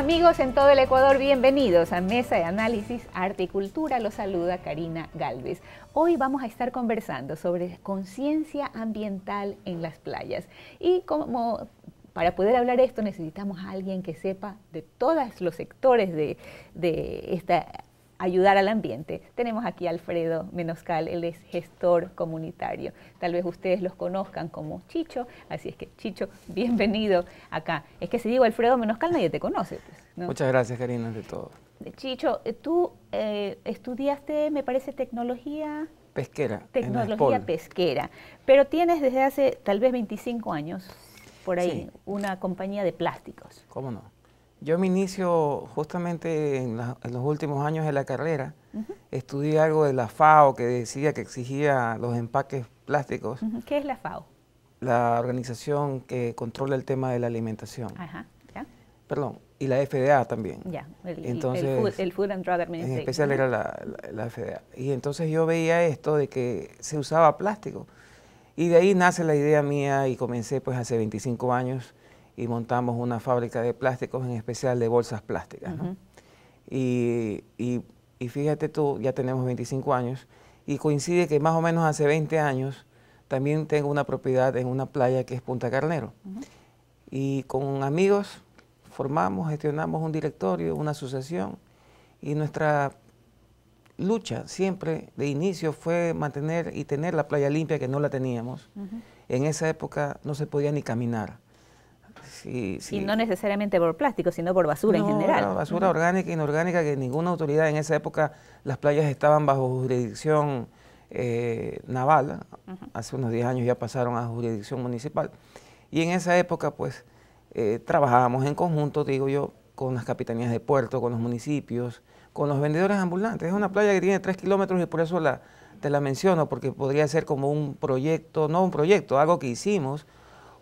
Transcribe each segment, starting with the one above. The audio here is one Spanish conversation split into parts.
Amigos en todo el Ecuador, bienvenidos a Mesa de Análisis Arte y Cultura. Los saluda Karina Galvez. Hoy vamos a estar conversando sobre conciencia ambiental en las playas. Y como para poder hablar esto necesitamos a alguien que sepa de todos los sectores de, de esta ayudar al ambiente. Tenemos aquí a Alfredo Menoscal, él es gestor comunitario. Tal vez ustedes los conozcan como Chicho, así es que Chicho, bienvenido acá. Es que si digo Alfredo Menoscal nadie te conoce. Pues, Muchas gracias Karina, de todo. Chicho, eh, tú eh, estudiaste, me parece, tecnología... Pesquera. Tecnología pesquera. Pero tienes desde hace tal vez 25 años, por ahí, una compañía de plásticos. ¿Cómo no? Yo me inicio justamente en, los últimos años de la carrera. Estudié algo de la FAO que decía que exigía los empaques plásticos. ¿Qué es la FAO? La organización que controla el tema de la alimentación. Ajá, ya. Perdón, y la FDA también. Ya, el, entonces, food, and Drug Administration. En especial era la, la, FDA. Y entonces yo veía esto de que se usaba plástico. Y de ahí nace la idea mía y comencé pues hace 25 años y montamos una fábrica de plásticos, en especial de bolsas plásticas. y, fíjate tú, ya tenemos 25 años y coincide que más o menos hace 20 años también tengo una propiedad en una playa que es Punta Carnero. Y con amigos formamos, gestionamos un directorio, una asociación y nuestra lucha siempre de inicio fue mantener y tener la playa limpia que no la teníamos. En esa época no se podía ni caminar y no necesariamente por plástico, sino por basura en general. basura orgánica e inorgánica que ninguna autoridad en esa época, las playas estaban bajo jurisdicción eh, naval, hace unos 10 años ya pasaron a jurisdicción municipal. Y en esa época, pues, eh, trabajábamos en conjunto, digo yo, con las capitanías de puerto, con los municipios, con los vendedores ambulantes. Es una playa que tiene 3 kilómetros y por eso la, te la menciono, porque podría ser como un proyecto, no un proyecto, algo que hicimos,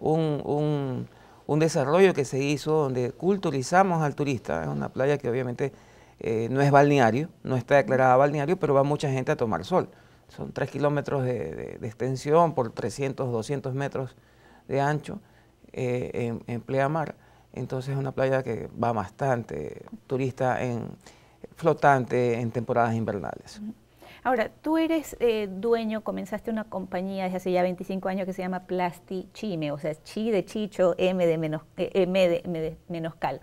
un un desarrollo que se hizo donde culturizamos al turista. Es una playa que obviamente eh, no es balneario, no está declarada balneario, pero va mucha gente a tomar sol. Son tres kilómetros de, extensión por 300, 200 metros de ancho eh, en, en pleamar. Entonces es una playa que va bastante turista en flotante en temporadas invernales. Ahora, tú eres eh, dueño, comenzaste una compañía desde hace ya 25 años que se llama Plasti Chime, o sea, Chi de Chicho, M de, menos, eh, M de, Menoscal.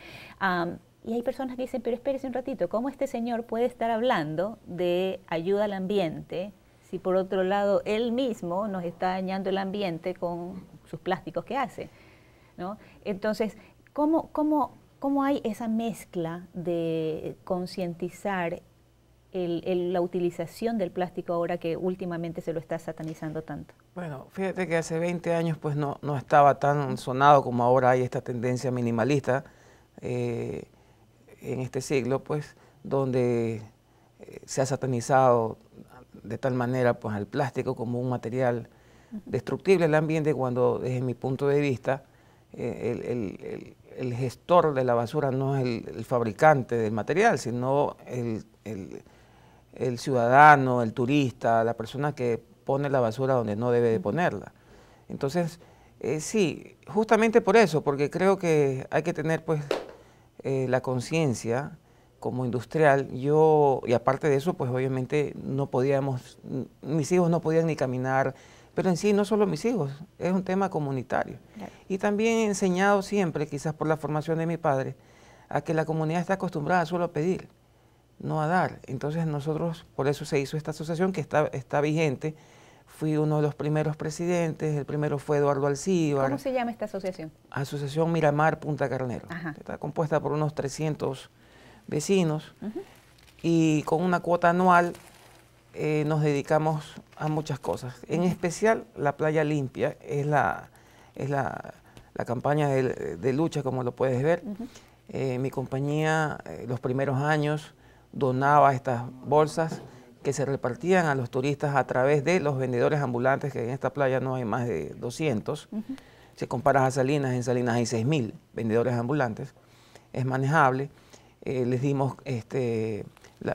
y hay personas que dicen, pero espérese un ratito, ¿cómo este señor puede estar hablando de ayuda al ambiente si por otro lado él mismo nos está dañando el ambiente con sus plásticos que hace? ¿no? Entonces, ¿cómo, cómo, ¿cómo hay esa mezcla de concientizar la utilización del plástico ahora que últimamente se lo está satanizando tanto? Bueno, fíjate que hace 20 años pues no, estaba tan sonado como ahora hay esta tendencia minimalista eh, en este siglo, pues donde eh, se ha satanizado de tal manera pues al plástico como un material destructible al ambiente cuando desde mi punto de vista eh, el, el, el gestor de la basura no es el, fabricante del material, sino el, el ciudadano, el turista, la persona que pone la basura donde no debe de ponerla. Entonces, eh, sí, justamente por eso, porque creo que hay que tener pues eh, la conciencia como industrial. Yo, y aparte de eso, pues obviamente no podíamos, mis hijos no podían ni caminar, pero en sí no solo mis hijos, es un tema comunitario. Y también he enseñado siempre, quizás por la formación de mi padre, a que la comunidad está acostumbrada solo a pedir no a dar. Entonces nosotros, por eso se hizo esta asociación que está, está vigente. Fui uno de los primeros presidentes, el primero fue Eduardo Alcíbar. ¿Cómo se llama esta asociación? Asociación Miramar Punta Carnero. Está compuesta por unos 300 vecinos y con una cuota anual eh, nos dedicamos a muchas cosas. En especial la playa limpia es la, es la, campaña de, lucha, como lo puedes ver. Eh, mi compañía, eh, los primeros años, donaba estas bolsas que se repartían a los turistas a través de los vendedores ambulantes, que en esta playa no hay más de 200. Se compara Si comparas a Salinas, en Salinas hay 6.000 vendedores ambulantes. Es manejable. Eh, les, dimos, este,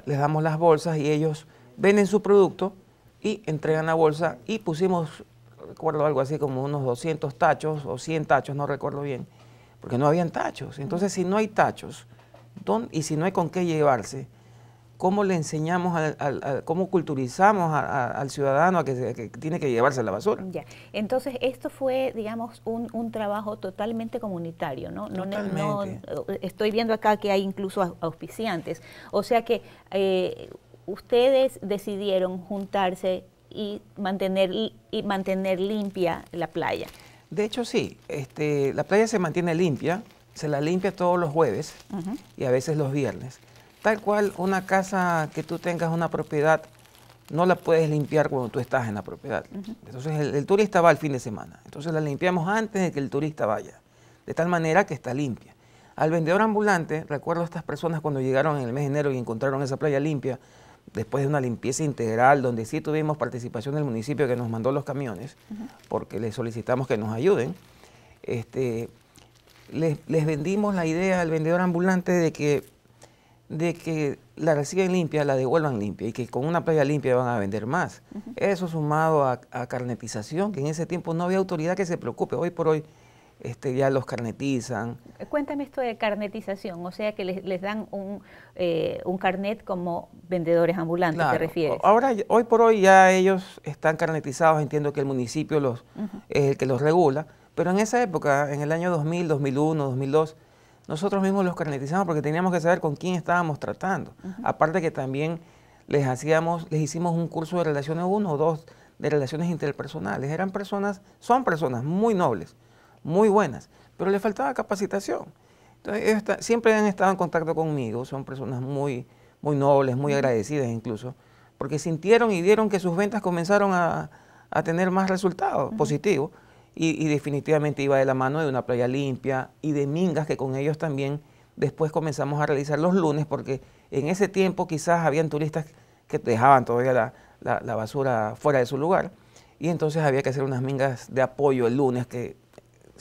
les damos las bolsas y ellos venden su producto y entregan la bolsa y pusimos, recuerdo algo así como unos 200 tachos o 100 tachos, no recuerdo bien, porque no habían tachos. Entonces, si no hay tachos, don y si no hay con qué llevarse, cómo le enseñamos, al, cómo culturizamos al ciudadano a que, tiene que llevarse la basura. Ya, entonces esto fue, digamos, un, un trabajo totalmente comunitario, ¿no? Eh, estoy viendo acá que hay incluso auspiciantes, o sea que eh, ustedes decidieron juntarse y mantener, y mantener limpia la playa. De hecho, sí, este, la playa se mantiene limpia, se la limpia todos los jueves y a veces los viernes. Tal cual una casa que tú tengas una propiedad, no la puedes limpiar cuando tú estás en la propiedad. Entonces el, turista va al fin de semana. Entonces la limpiamos antes de que el turista vaya. De tal manera que está limpia. Al vendedor ambulante, recuerdo a estas personas cuando llegaron en el mes de enero y encontraron esa playa limpia, después de una limpieza integral, donde sí tuvimos participación del municipio que nos mandó los camiones, porque les solicitamos que nos ayuden, este, les vendimos la idea al vendedor ambulante de que de que la reciben limpia, la devuelvan limpia y que con una playa limpia van a vender más. Eso sumado a, carnetización, que en ese tiempo no había autoridad que se preocupe. Hoy por hoy este, ya los carnetizan. Eh, cuéntame esto de carnetización, o sea que les, dan un, eh, un, carnet como vendedores ambulantes, ¿te refieres? Ahora, hoy por hoy ya ellos están carnetizados, entiendo que el municipio los, es el que los regula, pero en esa época, en el año 2000, 2001, 2002, nosotros mismos los carnetizamos porque teníamos que saber con quién estábamos tratando. Aparte que también les hacíamos, les hicimos un curso de relaciones uno o dos de relaciones interpersonales. Eran personas, son personas muy nobles, muy buenas, pero les faltaba capacitación. Entonces, siempre han estado en contacto conmigo, son personas muy, muy nobles, muy agradecidas incluso, porque sintieron y dieron que sus ventas comenzaron a, tener más resultados positivos y, definitivamente iba de la mano de una playa limpia y de mingas que con ellos también después comenzamos a realizar los lunes porque en ese tiempo quizás habían turistas que dejaban todavía la, la basura fuera de su lugar y entonces había que hacer unas mingas de apoyo el lunes que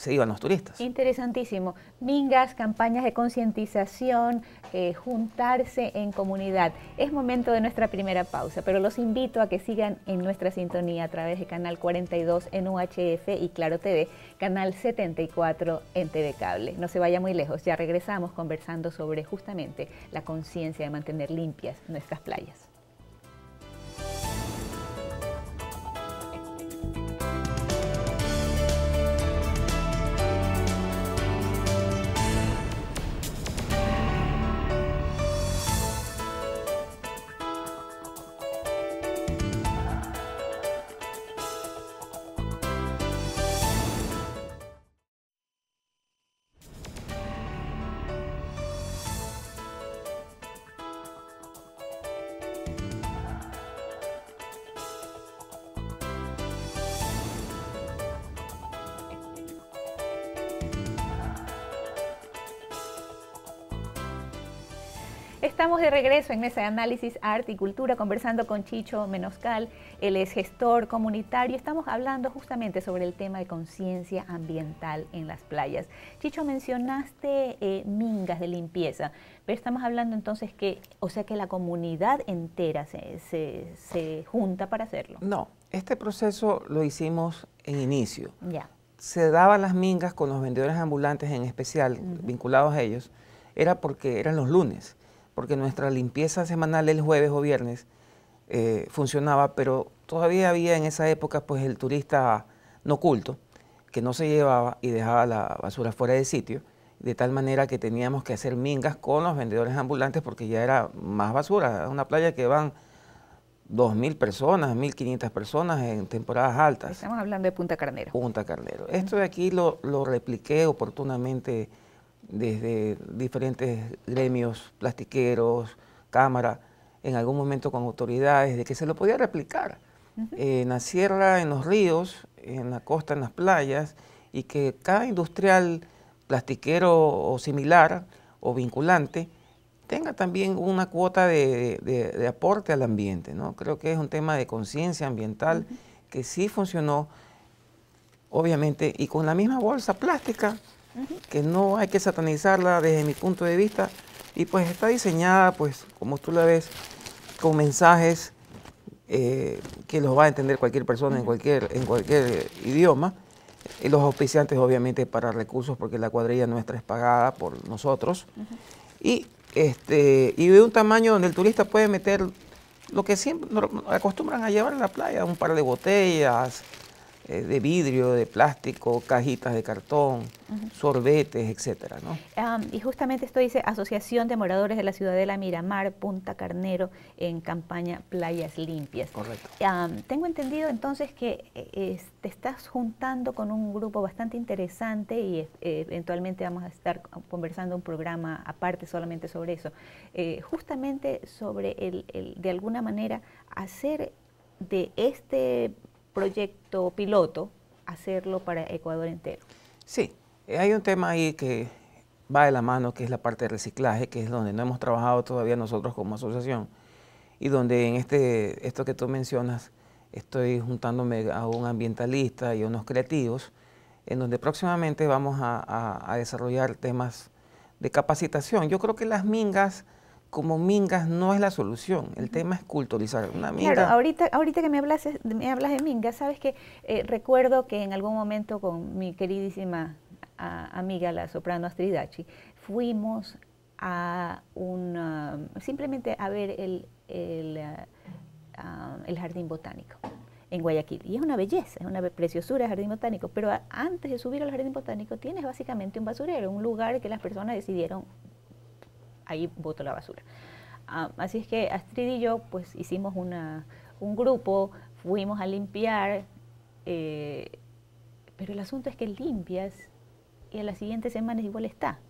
se iban los turistas. Interesantísimo. Mingas, campañas de concientización, eh, juntarse en comunidad. Es momento de nuestra primera pausa, pero los invito a que sigan en nuestra sintonía a través de Canal 42 en UHF y Claro TV, Canal 74 en TV Cable. No se vaya muy lejos, ya regresamos conversando sobre justamente la conciencia de mantener limpias nuestras playas. regreso en Mesa de Análisis Arte y Cultura conversando con Chicho Menoscal, él es gestor comunitario. Estamos hablando justamente sobre el tema de conciencia ambiental en las playas. Chicho, mencionaste eh, mingas de limpieza, pero estamos hablando entonces que, o sea que la comunidad entera se, junta para hacerlo. No, este proceso lo hicimos en inicio. Ya. Se daban las mingas con los vendedores ambulantes en especial, vinculados a ellos, era porque eran los lunes porque nuestra limpieza semanal el jueves o viernes eh, funcionaba, pero todavía había en esa época pues el turista no culto que no se llevaba y dejaba la basura fuera de sitio, de tal manera que teníamos que hacer mingas con los vendedores ambulantes porque ya era más basura, una playa que van 2.000 personas, 1.500 personas en temporadas altas. Estamos hablando de Punta Carnero. Punta Carnero. Esto de aquí lo repliqué oportunamente desde diferentes gremios, plastiqueros, cámara, en algún momento con autoridades, de que se lo podía replicar eh, en la sierra, en los ríos, en la costa, en las playas, y que cada industrial plastiquero o similar o vinculante tenga también una cuota de, aporte al ambiente. Creo que es un tema de conciencia ambiental que sí funcionó, obviamente, y con la misma bolsa plástica que no hay que satanizarla desde mi punto de vista, y pues está diseñada, pues como tú la ves, con mensajes eh, que los va a entender cualquier persona en, cualquier, en cualquier idioma, y los auspiciantes obviamente para recursos, porque la cuadrilla nuestra es pagada por nosotros, y, este, y de un tamaño donde el turista puede meter lo que siempre acostumbran a llevar en la playa, un par de botellas, eh, de vidrio, de plástico, cajitas de cartón, sorbetes, etcétera, y justamente esto dice Asociación de Moradores de la Ciudadela Miramar, Punta Carnero, en campaña Playas Limpias. Correcto. tengo entendido entonces que eh, te estás juntando con un grupo bastante interesante y eh, eventualmente vamos a estar conversando un programa aparte solamente sobre eso. justamente sobre el, de alguna manera, hacer de este proyecto piloto hacerlo para Ecuador entero. Sí, eh, hay un tema ahí que va de la mano, que es la parte de reciclaje, que es donde no hemos trabajado todavía nosotros como asociación y donde en este, esto que tú mencionas estoy juntándome a un ambientalista y a unos creativos, en donde próximamente vamos a desarrollar temas de capacitación. Yo creo que las mingas como mingas no es la solución. El tema es culturizar una minga. Claro, ahorita, ahorita que me hablas, eh, me hablas de mingas, sabes que eh, recuerdo que en algún momento con mi queridísima amiga, la soprano Astridachi, fuimos a un, simplemente a ver el, el, eh, ah, el jardín botánico en Guayaquil. Y es una belleza, es una preciosura el jardín botánico, pero antes de subir al jardín botánico tienes básicamente un basurero, un lugar que las personas decidieron ahí boto la basura. Ah, así es que Astrid y yo pues hicimos un grupo, fuimos a limpiar, eh, pero el asunto es que limpias y a las siguientes semanas igual está.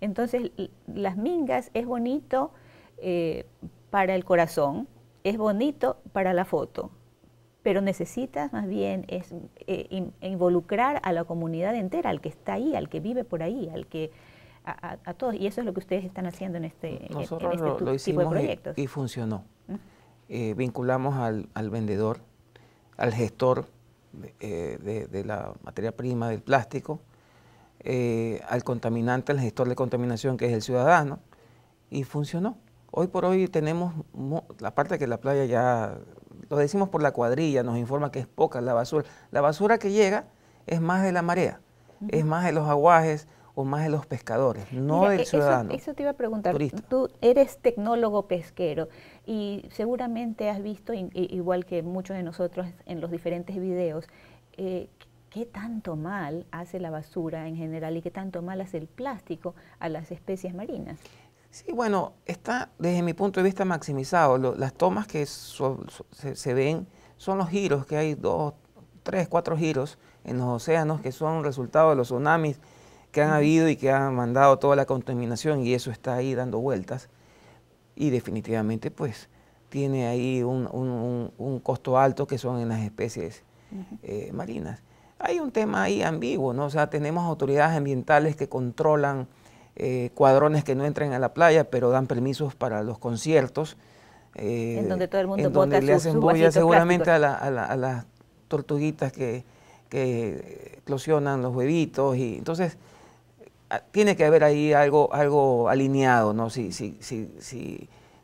Entonces las mingas es bonito eh, para el corazón, es bonito para la foto, pero necesitas más bien es, eh, involucrar a la comunidad entera, al que está ahí, al que vive por ahí, al que a, todos. Y eso es lo que ustedes están haciendo en este, este Nosotros lo, hicimos tipo de proyectos. Y, funcionó. Eh, vinculamos al, vendedor, al gestor eh, de, la materia prima, del plástico, eh, al contaminante, al gestor de contaminación que es el ciudadano, y funcionó. Hoy por hoy tenemos, la parte que la playa ya, lo decimos por la cuadrilla, nos informa que es poca la basura. La basura que llega es más de la marea, es más de los aguajes, o más de los pescadores, no del e-, ciudadano. Eso, te iba a preguntar. Tú eres tecnólogo pesquero y seguramente has visto, igual que muchos de nosotros en los diferentes videos, eh, qué tanto mal hace la basura en general y qué tanto mal hace el plástico a las especies marinas. Sí, bueno, está desde mi punto de vista maximizado. las tomas que se, ven son los giros, que hay dos, tres, cuatro giros en los océanos que son resultado de los tsunamis que han habido y que han mandado toda la contaminación y eso está ahí dando vueltas y definitivamente pues tiene ahí un, costo alto que son en las especies eh, marinas. Hay un tema ahí ambiguo, ¿no? O sea, tenemos autoridades ambientales que controlan eh, cuadrones que no entren a la playa, pero dan permisos para los conciertos. Eh, en donde todo el mundo en donde le hacen bulla seguramente a, a, las tortuguitas que, que eclosionan los huevitos. y Entonces, Ah, tiene que haber ahí algo, algo alineado, ¿no? Si, si, si,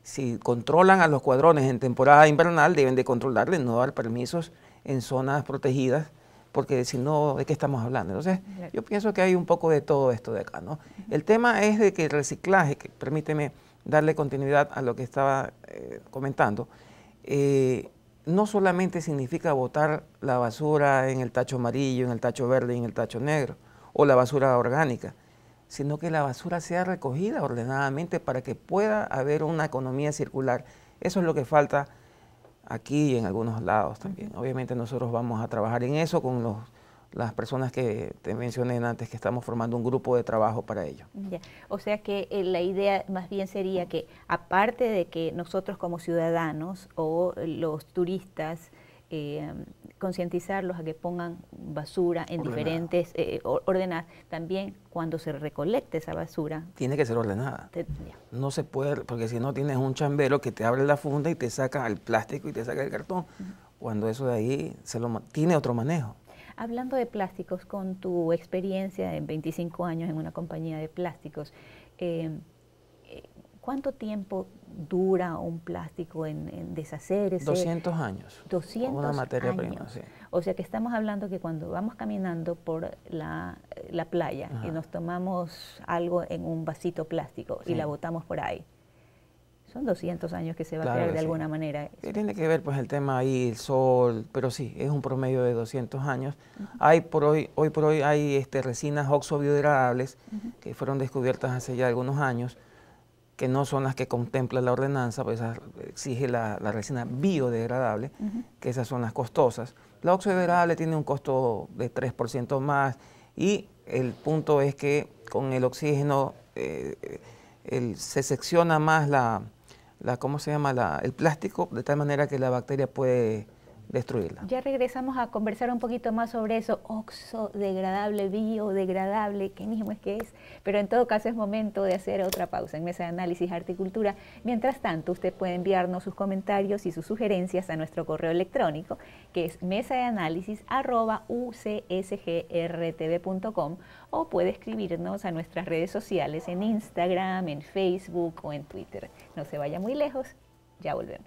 si, controlan a los cuadrones en temporada invernal, deben de controlarles, no dar permisos en zonas protegidas, porque si no, ¿de qué estamos hablando? Entonces, yo pienso que hay un poco de todo esto de acá, ¿no? El tema es de que el reciclaje, permíteme darle continuidad a lo que estaba eh, comentando, eh, no solamente significa botar la basura en el tacho amarillo, en el tacho verde en el tacho negro, o la basura orgánica, sino que la basura sea recogida ordenadamente para que pueda haber una economía circular. Eso es lo que falta aquí y en algunos lados también. Obviamente nosotros vamos a trabajar en eso con los, las personas que te mencioné antes, que estamos formando un grupo de trabajo para ello. O sea que eh, la idea más bien sería que, aparte de que nosotros como ciudadanos o los turistas eh, concientizarlos a que pongan basura en diferentes eh, eh, ordenadas. También cuando se recolecte esa basura. Tiene que ser ordenada. no se puede, porque si no tienes un chambero que te abre la funda y te saca el plástico y te saca el cartón. Cuando eso de ahí se lo, tiene otro manejo. Hablando de plásticos, con tu experiencia en 25 años en una compañía de plásticos, eh, ¿Cuánto tiempo dura un plástico en, en deshacerse? 200 años. 200 materia años. O sea que estamos hablando que cuando vamos caminando por la, playa y nos tomamos algo en un vasito plástico y la botamos por ahí, son 200 años que se va a quedar de alguna manera. Eso. Tiene que ver pues el tema ahí, el sol, pero sí, es un promedio de 200 años. Hay por hoy, hoy por hoy hay este, resinas oxo que fueron descubiertas hace ya algunos años que no son las que contempla la ordenanza, pues exige la, resina biodegradable, que esas son las costosas. La oxidegradable tiene un costo de 3% más y el punto es que con el oxígeno eh, se secciona más la, la ¿cómo se llama? el plástico, de tal manera que la bacteria puede destruirla. Ya regresamos a conversar un poquito más sobre eso, oxodegradable, biodegradable, qué mismo es que es. Pero en todo caso es momento de hacer otra pausa en Mesa de Análisis Articultura. Mientras tanto, usted puede enviarnos sus comentarios y sus sugerencias a nuestro correo electrónico, que es mesa de análisis ucsgrtv.com o puede escribirnos a nuestras redes sociales en Instagram, en Facebook o en Twitter. No se vaya muy lejos, ya volvemos.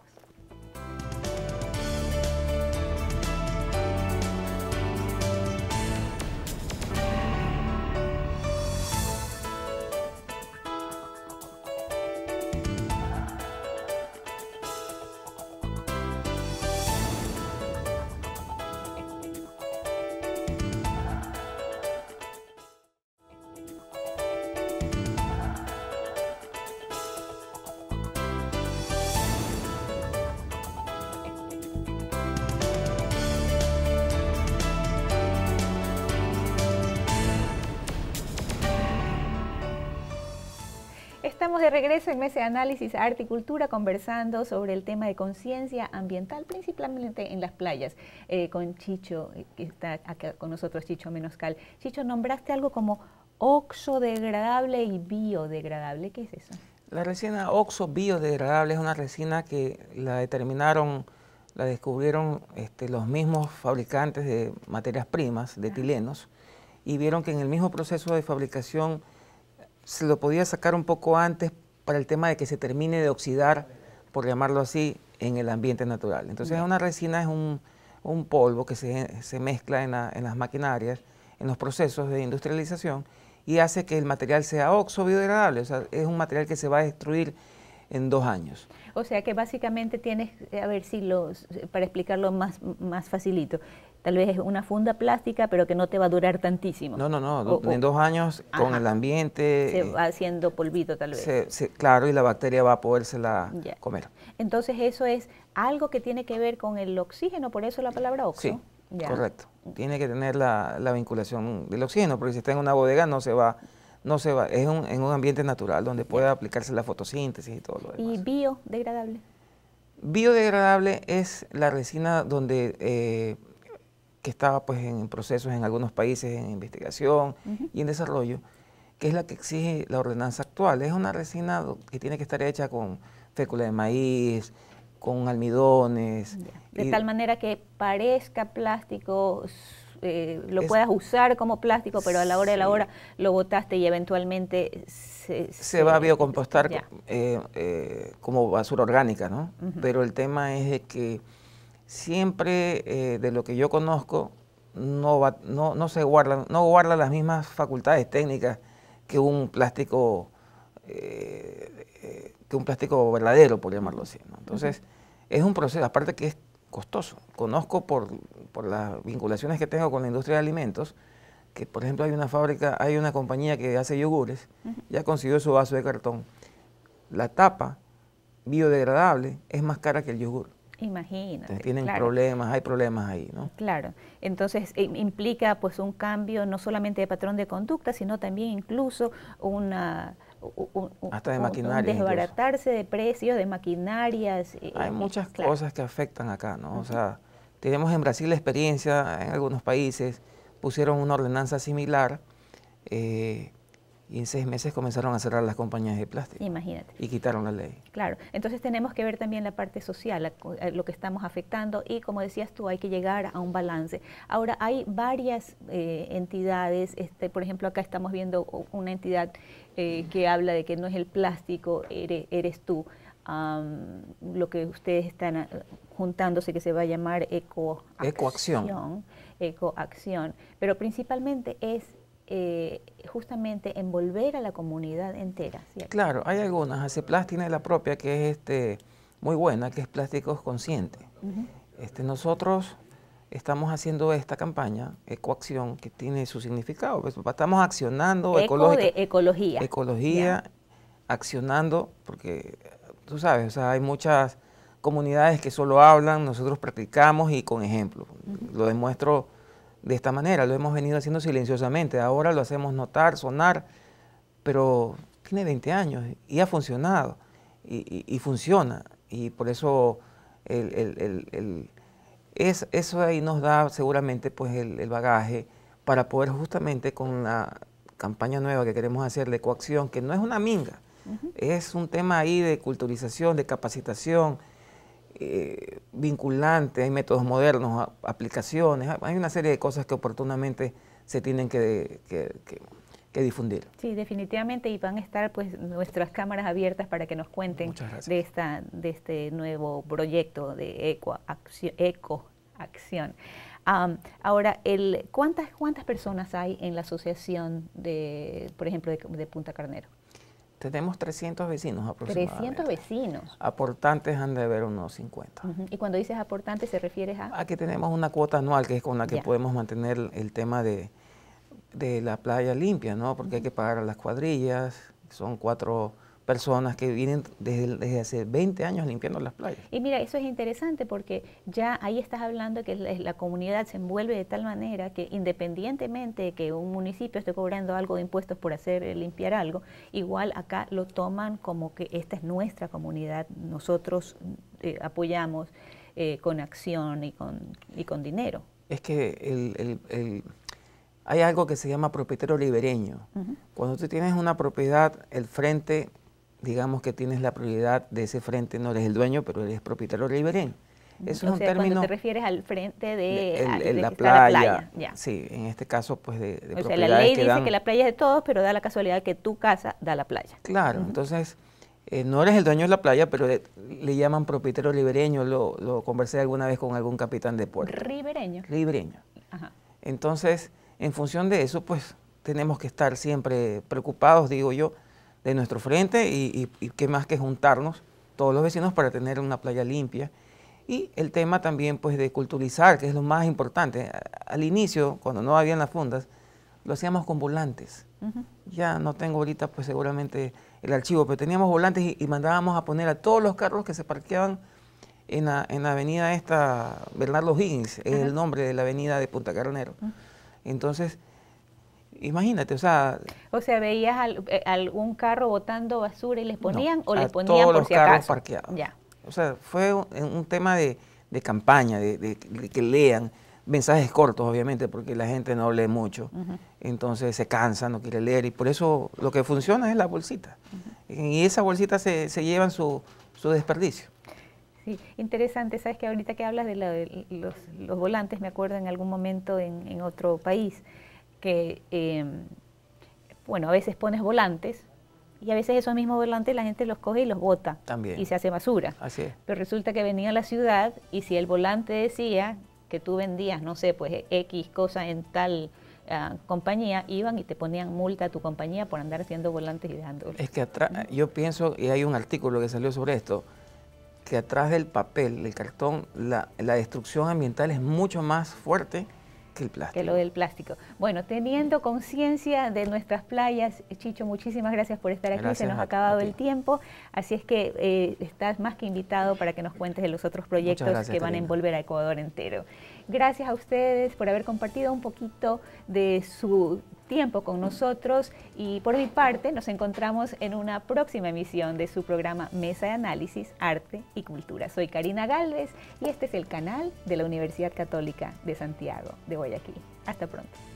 de regreso en Mesa de Análisis Arte y Cultura conversando sobre el tema de conciencia ambiental, principalmente en las playas, eh, con Chicho, eh, que está acá con nosotros, Chicho Menoscal. Chicho, nombraste algo como oxodegradable y biodegradable. ¿Qué es eso? La resina oxo biodegradable es una resina que la determinaron, la descubrieron este, los mismos fabricantes de materias primas, de tilenos, y vieron que en el mismo proceso de fabricación se lo podía sacar un poco antes para el tema de que se termine de oxidar, por llamarlo así, en el ambiente natural. Entonces una resina es un, polvo que se, mezcla en, en, las maquinarias, en los procesos de industrialización y hace que el material sea oxobiodegradable, o sea, es un material que se va a destruir en dos años. O sea que básicamente tienes, a ver si los, para explicarlo más, más facilito, tal vez es una funda plástica, pero que no te va a durar tantísimo. No, no, no, en dos años con el ambiente... Se va haciendo polvito tal vez. claro, y la bacteria va a podérsela comer. Entonces eso es algo que tiene que ver con el oxígeno, por eso la palabra oxígeno. Sí, correcto. Mm. Tiene que tener la, vinculación del oxígeno, porque si está en una bodega no se va... No se va, es en un ambiente natural donde puede aplicarse la fotosíntesis y todo lo demás. ¿Y biodegradable? Biodegradable es la resina donde eh, que estaba pues en procesos en algunos países en investigación y en desarrollo, que es la que exige la ordenanza actual. Es una resina que tiene que estar hecha con fécula de maíz, con almidones. De tal manera que parezca plástico, eh, lo puedas usar como plástico, pero a la hora de la hora lo botaste y eventualmente se... Se, va a biocompostar eh, eh, como basura orgánica, ¿no? Pero el tema es de que siempre eh, de lo que yo conozco no, no, se guardan, no guarda las mismas facultades técnicas que un plástico eh, eh, que un plástico verdadero, por llamarlo así. Entonces, es un proceso, aparte que es costoso. Conozco por, las vinculaciones que tengo con la industria de alimentos, que por ejemplo hay una fábrica, hay una compañía que hace yogures, ya consiguió su vaso de cartón. La tapa biodegradable es más cara que el yogur. Imagínate. tienen problemas, hay problemas ahí, ¿no? Claro. Entonces eh, implica pues un cambio no solamente de patrón de conducta, sino también incluso una un, de desbaratarse de precios, de maquinarias. hay muchas cosas que afectan acá, ¿no? O sea, tenemos en Brasil la experiencia, en algunos países pusieron una ordenanza similar. Eh, y en seis meses comenzaron a cerrar las compañías de plástico. Imagínate. Y quitaron la ley. Claro, entonces tenemos que ver también la parte social, eh, lo que estamos afectando y como decías tú, hay que llegar a un balance. Ahora, hay varias eh, entidades, este, por ejemplo, acá estamos viendo una entidad eh, que habla de que no es el plástico, eres, tú. lo que ustedes están juntándose, que se va a llamar ecoacción. Ecoacción. Ecoacción. Pero principalmente es eh, justamente envolver a la comunidad entera. Claro, hay algunas. hace hace de la propia que es este, muy buena, que es Plásticos Conscientes. este, nosotros estamos haciendo esta campaña, Ecoacción, que tiene su significado. Pues, estamos accionando Eco de ecología. Ecología, accionando, porque tú sabes, o sea, hay muchas comunidades que solo hablan, nosotros practicamos y con ejemplo. Lo demuestro de esta manera, lo hemos venido haciendo silenciosamente, ahora lo hacemos notar, sonar, pero tiene 20 años y ha funcionado y, funciona y por eso el, es, eso ahí nos da seguramente pues el, bagaje para poder justamente con la campaña nueva que queremos hacer de coacción, que no es una minga, es un tema ahí de culturización, de capacitación, eh, vinculantes, hay métodos modernos, aplicaciones, hay una serie de cosas que oportunamente se tienen que, difundir. Sí, definitivamente y van a estar pues nuestras cámaras abiertas para que nos cuenten de esta de este nuevo proyecto de eco acción. ahora, el, ¿cuántas cuántas personas hay en la asociación de, por ejemplo, de Punta Carnero? Tenemos 300 vecinos aproximadamente. 300 vecinos. Aportantes han de haber unos 50. Y cuando dices aportantes, ¿se refieres a...? A que tenemos una cuota anual, que es con la que podemos mantener el tema de, la playa limpia, ¿no? Porque hay que pagar a las cuadrillas, son cuatro personas que vienen desde, hace 20 años limpiando las playas. Y mira, eso es interesante porque ya ahí estás hablando de que la, comunidad se envuelve de tal manera que independientemente de que un municipio esté cobrando algo de impuestos por hacer eh, limpiar algo, igual acá lo toman como que esta es nuestra comunidad, nosotros eh, apoyamos eh, con acción y con, y con dinero. Es que el, el, hay algo que se llama propietario libereño. Cuando tú tienes una propiedad, el frente digamos que tienes la prioridad de ese frente, no eres el dueño, pero eres propietario ribereño. Eso es un término. te refieres al frente de, la playa. Sí, en este caso, pues de, O sea, la ley dice que la playa es de todos, pero da la casualidad que tu casa da la playa. Claro, entonces eh, no eres el dueño de la playa, pero le, llaman propietario ribereño. Lo, lo, conversé alguna vez con algún capitán de puerto. Ribereño. Ribereño. Ajá. Entonces, en función de eso, pues tenemos que estar siempre preocupados, digo yo, de nuestro frente y, qué más que juntarnos todos los vecinos para tener una playa limpia. Y el tema también pues de culturizar, que es lo más importante. Al inicio, cuando no habían las fundas, lo hacíamos con volantes. Ya no tengo ahorita pues seguramente el archivo, pero teníamos volantes y, mandábamos a poner a todos los carros que se parqueaban en la, en la avenida esta, Bernardo Higgins, es el nombre de la avenida de Punta Carnero. Entonces, Imagínate, o sea... O sea, veías eh, algún carro botando basura y les ponían o les ponían todos los carros parqueados. Ya. O sea, fue un, tema de, campaña, de, que lean mensajes cortos, obviamente, porque la gente no lee mucho. Entonces se cansa, no quiere leer y por eso lo que funciona es la bolsita. Y esa bolsita se, se llevan su, su desperdicio. Sí, interesante. Sabes que ahorita que hablas de, los, volantes, me acuerdo en algún momento en, en otro país que, eh, bueno, a veces pones volantes y a veces esos mismos volantes la gente los coge y los bota. Y se hace basura. Así Pero resulta que venía a la ciudad y si el volante decía que tú vendías, no sé, pues X cosa en tal ah, compañía, iban y te ponían multa a tu compañía por andar haciendo volantes y dejándolos. Es que yo pienso, y hay un artículo que salió sobre esto, que atrás del papel, del cartón, la, la destrucción ambiental es mucho más fuerte lo del plástico. Bueno, teniendo conciencia de nuestras playas, Chicho, muchísimas gracias por estar aquí. Se nos ha acabado el tiempo, así es que eh, estás más que invitado para que nos cuentes de los otros proyectos que van a envolver a Ecuador entero. Gracias a ustedes por haber compartido un poquito de su tiempo con nosotros y por mi parte nos encontramos en una próxima emisión de su programa Mesa de Análisis, Arte y Cultura. Soy Karina Galvez y este es el canal de la Universidad Católica de Santiago de Guayaquil. Hasta pronto.